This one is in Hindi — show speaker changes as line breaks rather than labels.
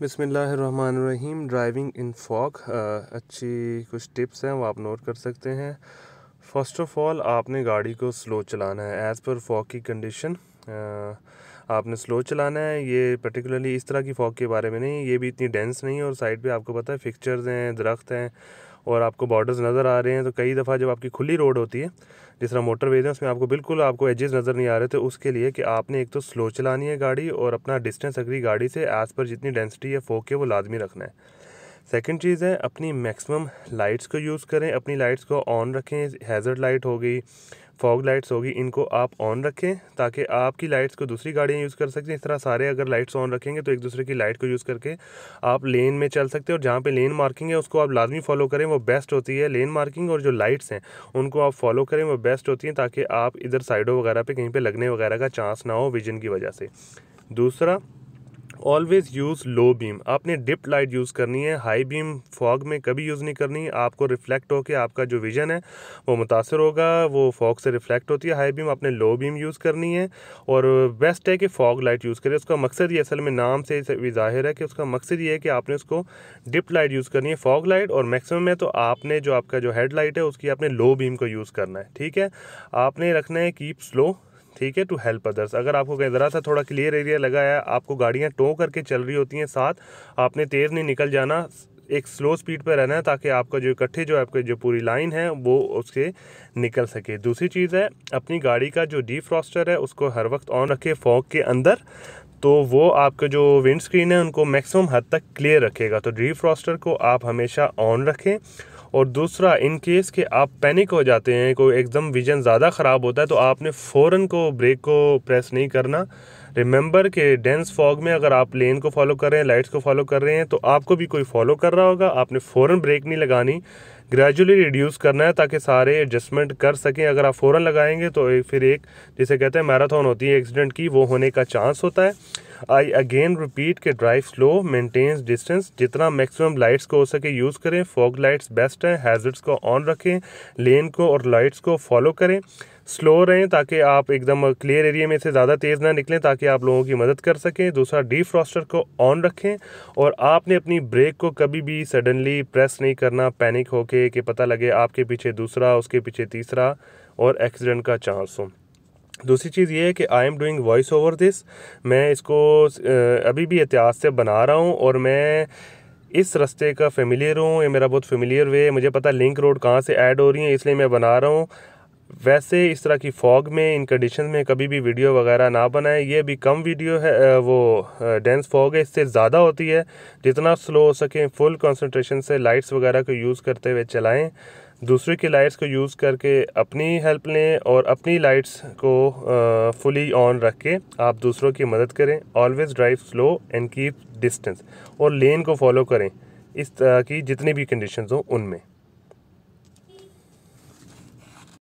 बिसमीम ड्राइविंग इन फॉक अच्छी कुछ टिप्स हैं वो आप नोट कर सकते हैं फ़र्स्ट ऑफ ऑल आपने गाड़ी को स्लो चलाना है एज़ पर फॉक की कंडीशन आपने स्लो चलाना है ये पर्टिकुलरली इस तरह की फॉक के बारे में नहीं ये भी इतनी डेंस नहीं है और साइड पे आपको पता है फिक्चर्स हैं दरख्त हैं और आपको बॉर्डर्स नज़र आ रहे हैं तो कई दफ़ा जब आपकी खुली रोड होती है जिस तरह मोटर वेज है उसमें आपको बिल्कुल आपको एजेस नज़र नहीं आ रहे तो उसके लिए कि आपने एक तो स्लो चलानी है गाड़ी और अपना डिस्टेंस अगली गाड़ी से एज़ पर जितनी डेंसिटी है फोक है वो लाजमी रखना है सेकेंड चीज़ है अपनी मैक्सिमम लाइट्स को यूज़ करें अपनी लाइट्स को ऑन रखें हैज़र्ड लाइट हो गई फॉग लाइट्स होगी इनको आप ऑन रखें ताकि आपकी लाइट्स को दूसरी गाड़ियाँ यूज़ कर सकें हैं इस तरह सारे अगर लाइट्स ऑन रखेंगे तो एक दूसरे की लाइट को यूज़ करके आप लेन में चल सकते हैं और जहाँ पे लेन मार्किंग है उसको आप लाजमी फॉलो करें वो बेस्ट होती है लेन मार्किंग और जो लाइट्स हैं उनको आप फॉलो करें वो बेस्ट होती हैं ताकि आप इधर साइडों वगैरह पर कहीं पर लगने वगैरह का चांस ना हो विजन की वजह से दूसरा ऑलवेज़ यूज़ लो बीम आपने डिप लाइट यूज़ करनी है हाई बीम फॉग में कभी यूज़ नहीं करनी आपको रिफ्लेक्ट होकर आपका जो विजन है वो मुतासर होगा वो फॉग से रिफ्लेक्ट होती है हाई बीम आपने लो बीम यूज़ करनी है और बेस्ट है कि फॉग लाइट यूज़ करें उसका मकसद ये असल में नाम से ज़ाहिर है कि उसका मकसद ये है कि आपने उसको डिप लाइट यूज़ करनी है फॉग लाइट और मैक्सिमम है तो आपने जो आपका जो हेड लाइट है उसकी आपने लो बीम को यूज़ करना है ठीक है आपने रखना है कीप स्लो ठीक है टू हेल्प अदर्स अगर आपको कहीं ज़रा सा थोड़ा क्लियर एरिया लगा है आपको गाड़ियाँ टो करके चल रही होती हैं साथ आपने तेज़ नहीं निकल जाना एक स्लो स्पीड पर रहना है ताकि आपका जो इकट्ठे जो आपके जो पूरी लाइन है वो उसके निकल सके दूसरी चीज़ है अपनी गाड़ी का जो फ्रॉस्टर है उसको हर वक्त ऑन रखे फॉग के अंदर तो वो आपका जो विंड स्क्रीन है उनको मैक्सिमम हद तक क्लियर रखेगा तो फ्रॉस्टर को आप हमेशा ऑन रखें और दूसरा इन केस के आप पैनिक हो जाते हैं कोई एकदम विजन ज़्यादा ख़राब होता है तो आपने फ़ौर को ब्रेक को प्रेस नहीं करना रिमेंबर के डेंस फॉग में अगर आप लेन को फॉलो कर रहे हैं लाइट्स को फॉलो कर रहे हैं तो आपको भी कोई फॉलो कर रहा होगा आपने फ़ौर ब्रेक नहीं लगानी ग्रेजुअली रिड्यूस करना है ताकि सारे एडजस्टमेंट कर सकें अगर आप फ़ौरन लगाएंगे तो एक फिर एक जिसे कहते हैं मैराथन होती है एक्सीडेंट की वो होने का चांस होता है आई अगेन रिपीट के ड्राइव स्लो मेंटेन्स डिस्टेंस जितना मैक्सिमम लाइट्स को हो सके यूज़ करें फॉग लाइट्स बेस्ट हैं हैजर्ड्स को ऑन रखें लेन को और लाइट्स को फॉलो करें स्लो रहें ताकि आप एकदम क्लियर एरिया में से ज़्यादा तेज़ ना निकलें ताकि आप लोगों की मदद कर सकें दूसरा डी फ्रॉस्टर को ऑन रखें और आपने अपनी ब्रेक को कभी भी सडनली प्रेस नहीं करना पैनिक होके कि पता लगे आपके पीछे दूसरा उसके पीछे तीसरा और एक्सीडेंट का चांस हो दूसरी चीज़ ये है कि I am doing voice over this मैं इसको अभी भी एहतियात से बना रहा हूँ और मैं इस रास्ते का फेमिलियर हूँ ये मेरा बहुत फेमिलियर वे है मुझे पता लिंक रोड कहाँ से ऐड हो रही है इसलिए मैं बना रहा हूँ वैसे इस तरह की फॉग में इन कंडीशन में कभी भी वीडियो वगैरह ना बनाएं ये भी कम वीडियो है वो डेंस फॉग है इससे ज़्यादा होती है जितना स्लो हो सके फुल कंसंट्रेशन से लाइट्स वगैरह को यूज़ करते हुए चलाएं दूसरे की लाइट्स को यूज़ करके अपनी हेल्प लें और अपनी लाइट्स को फुली ऑन रख के आप दूसरों की मदद करें always drive slow and keep distance और लेन को फॉलो करें इस तरह की जितनी भी कंडीशंस हो उनमें